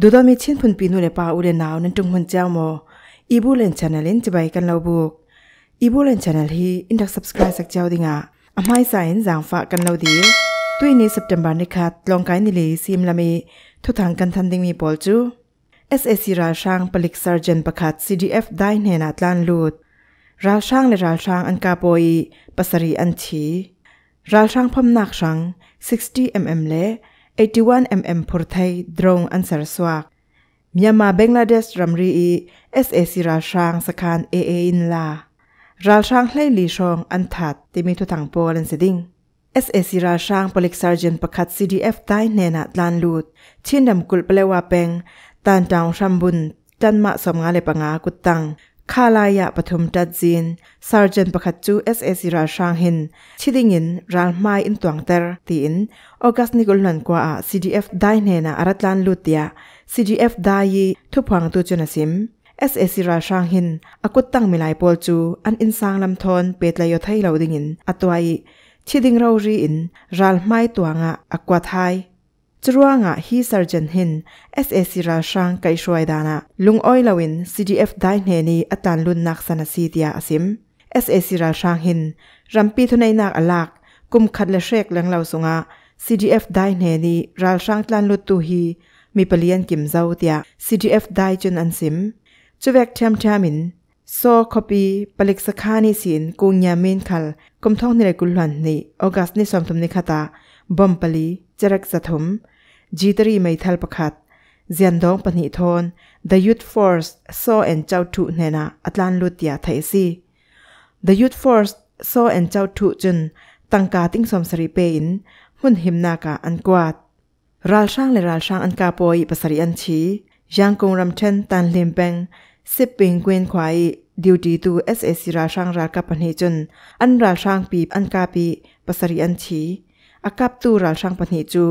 ดูดอมีช่นพุนปีนูเลป่าอุเลนาวนันจุงหุนเจ้าโมอีบูเลนชานเลนจะไปกันเราบุกอีบูเลนชานาลฮีอินดักส u b s c r i b e สักเจ้าดิงะอำไหสายนจางฝากกันเราดีตุยนี้สัปดาห์นี้ค่ะลองไกานิลีซิมลามีทุทางกันทันดิงมีปอลจูเเอส s a ีราช่างปลิกซาร์เจนประกาศซีดีเอฟได้เนนาตลานลูดราช่างและราช่างอันกาโปยปัสรีอันชีราช่างพมนักช่าง60 mm เล81 mm พรไทยดรงอันเสารสวากมียมาเบงลาเดสรัมรีอีเอสเอซิราชางสคานเอเออินลา ราชางเลยลีชองอันถัดที่มีทุถังโปลันสดิงเอสเอซิราชางปลิกซาร์เจนประคัดซีดีเอฟใต้เนนัดลานลูดชินดำกุลเปลวาเปงตานดาวชัมบุนจันมาสมงาเลปงากุตังคาลายะปฐมจัดจีนซาร์เจนประคัตจูเอสเอสิราชางหินชิดิงินรัลไมอินตวงเตอร์ตีนออกัสนิกุลนันกว่าซีดีเอฟได้เนนาอารัตลานลุตยาซีดีเอฟได้ยีทุพวังตัวจนสิมเอสเอสิราชางหินอากุตตั้งมิลายปอลจูอันอินสางลำทอนเปตลายอไทยเราดิงินอตวัยชิดิงเรารีอินรัลไมตวงะอากวาไทยจรวงะฮีซาร์เจนหิน SAC ราชังไกช่วยดานะลุงออยลาวิน CDF ได้เนนีอาจารย์ลุนนักสนสีเดียอสิม SAC ราชังหินรัมปีทุนในนักอลักกุมขัดและเชกเหลงเหล่าสงะ CDF ได้เนนีราชังตันลุตุฮีมีเปลี่ยนกิมเจ้าเดีย CDF ได้จนอันสิมจุเวกเทียมเทียมินโซคอปีปลิกสคานิสินกุงยามินคัลกุมท้องในกุลหลันนี้ออกัสนี่สมทุนิคตาบอมปลีจรักสะถมจีตรีไม่ทัลประคัดเจียนดองปนิทอน The Youth Force so and เจ้าทุเนนะอัตลันลุตยาไทยซี The Youth Force so and เจ้าทุจุนตังกาติ้งสมสริเปินมุนหิมนากาอันกวาด ราช่างและราช่างอันกาปอยปสรีอันชี ยังคงรำเชนตันเลมเปงสิบปิงเกวนควายดิวดีตูเอสเอสราช่างรากับปนิจุนอันราช่างปีอันกาปีปสรีอันชีอากับตูรัลช่างปนิจู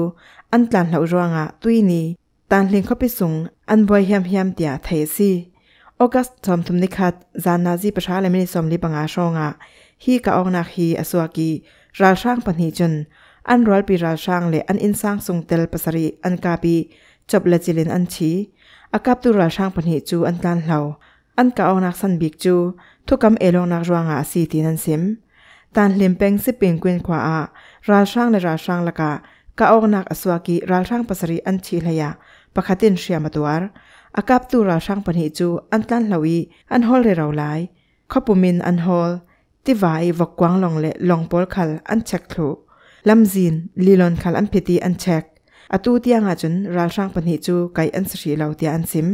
อันตันเหล่ารวงอะตุยนี้ตันเลิงเข้าไปส่งอันบวยเฮียมเฮียมเตียไทยซีออกัสสมทุมนิคัดจานนาจีประชาเลมินิสมลีบังอาชงอะฮีกะอองนาฮีอสวากีรัลช่างปนิจุนอันรัลปีรัลช่างเลอันอินสร้างสุงเตลปัสรีอันกาบีจบเลจิลินอันชีอากับตูรัลช่างปนิจูอันตันเหล่าอันกะอองนาสันบิกจูทุกคำเอลองนักรวงอะสีตีนันซิมตันเลิมเปงสิเปิงกวนขวาอารัลช่างในรัลช่างละกะกะออกนักอสวากิรัลช่างปัสรีอันชีลยาปะคตินเชียมตัวร์อากาบตูรัลช่างปนิจูอันตันลวีอันฮอลเรราไลขบุมินอันฮอลติวายวกกวางลองเลลองปอลคัลอันเช็คลูลำซินลีลอนคัลอันพิตีอันเช็คอาตูตียงอาจุนรัลช่างปนิจูไกอันสรีลาเตียอันซิม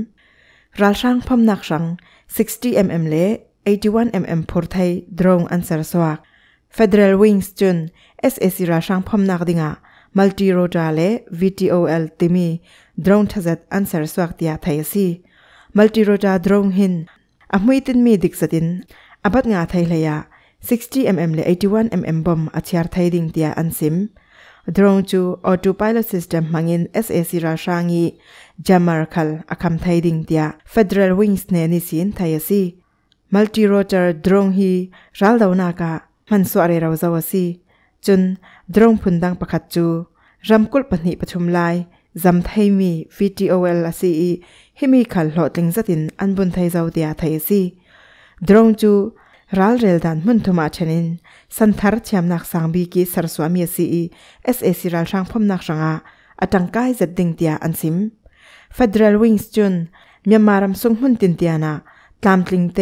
รัลช่างพมนักช่าง60 mm เล81 mm พอร์ไทยดรองอันเสารสวาก Federal Wings Chun SAC ra shang phom nak dinga multi rotor le VTOL timi drone thazat answer swak tia thaisi multi rotor drone hin amui tin mi diksatin abat nga thailaya 60 mm le 81 mm bom achiar thaiding tia ansim drone chu autopilot system mangin SAC ra shangi jammer khal akham thaiding tia federal wings ne ni sin thaisi multi rotor drone hi ral dauna ka มันสวารเราวจ้วสิจนดรงพุนดังประคัดจูรำกุลปนิประชุมลายจำไทยมีวิดีโอเอลซีให้มีขันหลอดลิงสตินอันบนไทยเจ้าเดียไทยซีดรงจูรัลเรลดันมุนทุมาชนินสันทารชยมนักสังบีกีสรสวามีซีเอสเอซีรัลช่างพมนักสังอาอตังกายจัดดิงเดียอันซิมฟดเรลวิงส์จุนมีมารมสุงหุ่นตินเดียนาตามลิงเต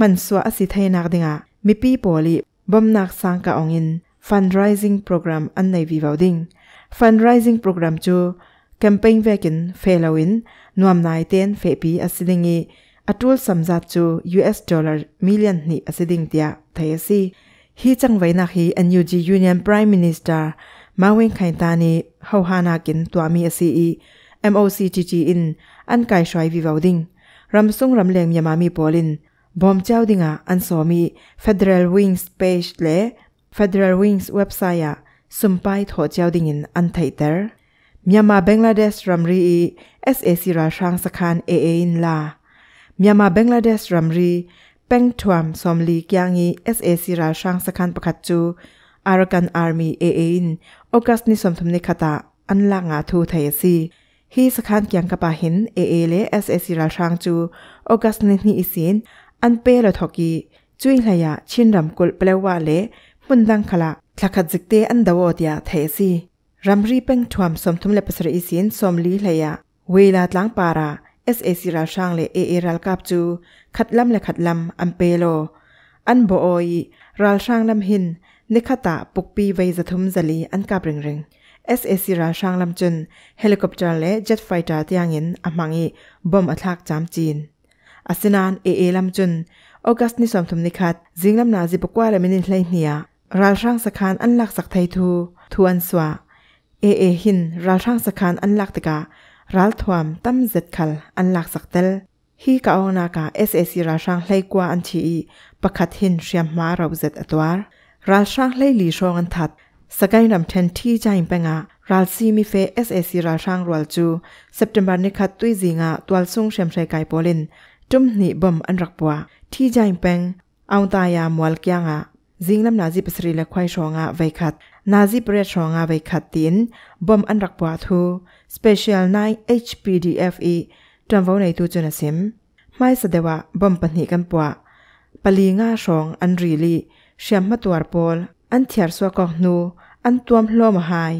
มันสวาอสิไทยนักดิงามีปีโปลี bomnak sangka ongin fundraising program an nei vi ding fundraising program chu campaign vekin felowin nuam nai ten fe pi asidingi atul samjat chu US dollar million ni asiding tia thayasi hi changwaina hi NUG Union Prime Minister Mawin Khaitani hohana kin tuami ase i MOCTT in an kai shwai vi ding ramsung ramleng yamami polin บอมเจ้าดิงะอันสอมี Federal Wings page และ Federal Wings website อะสุมไปถอเจ้าดิงินอันไทเตอร์မြန်မာဘင်္ဂလားဒေ့ရှ်ရမ်ရီ SAC ရာရှန်စခန် AA င်လာမြန်မာဘင်္ဂလားဒေ့ရှ်ရမ်ရီပန်ထွမ်ဆ ோம் လီကျန်ငီ SAC ရာရှန်စခန်ပခတ်ချူအာရကန်အာမီ AA င်အောဂတ်နီဆ ோம் သမ်နိခတာအန်လာငါထူထေစီဟီစခန်ကျန်ကပါဟင် AA လေ SAC ရာရှန်ချူအောဂတ်နီနီအစင် an pe la thoki chui la ya chin ram kul ple wa le mun dang khala thakha jik te an dawo tia the si ram ri peng thwam som thum le pasra i sin som li la ya we la tlang para sac ra shang le a a ral kap chu khat lam le khat lam an pe lo an bo oi ral shang nam hin ne khata puk pi vei za thum zali an ka bring ring sac asinan e e lam chun august ni som thum ni khat zingnam na ji pakwa lam ni hlei hnia ral rang sakhan an lak sak thai thu thuan swa e e hin ral rang sakhan an lak tika ral thwam tam zet khal an lak sak tel hi ka ong na ka ssc ra rang hlei kwa an chi i pakhat hin hriam ma rau zet atwar ral rang hlei li shong an that sakai ram then thi jaim penga ral si mi fe ssc ra rang rwal chu september ni khat tui zinga twal sung shem shai kai polin จุมนี่บอมอันรักบัวที่ใจเป็งเอาตายามวลกียงะจิงลำนาจิปสรีละควายชองะไวขัด นาจิปเรชองะไวขัดตินบอมอันรักบัวทู special 9 HPDFE จำไว้ในตัวจนสิมไม่แสดงว่าบอมปันหิกันปัวปลีง่าชองอันรีลีเชียมมาตัวปอลอันเทียร์สวกกนูอันตัวมโลมหาย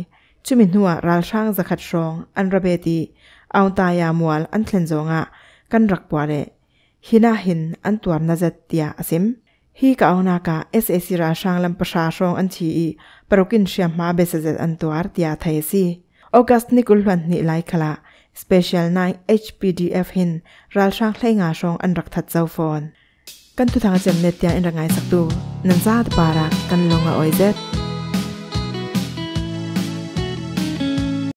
จุมินหัวราลช่างจะขัดชองอันระเบตีเอาตายามวลอันเทนจงะกันรักปัวเละ hina hin an tuar na zat tia asim hi ka ona ka ssc ra shang lam pasha shong an chi i parokin shia ma be sa zat an tuar tia thai si august ni kul hlan ni lai khala special 9 hpdf hin ral shang thlai nga shong an rak that chau phone kan tu thang chem ne tia en rangai sak tu nan za da para kan longa oizet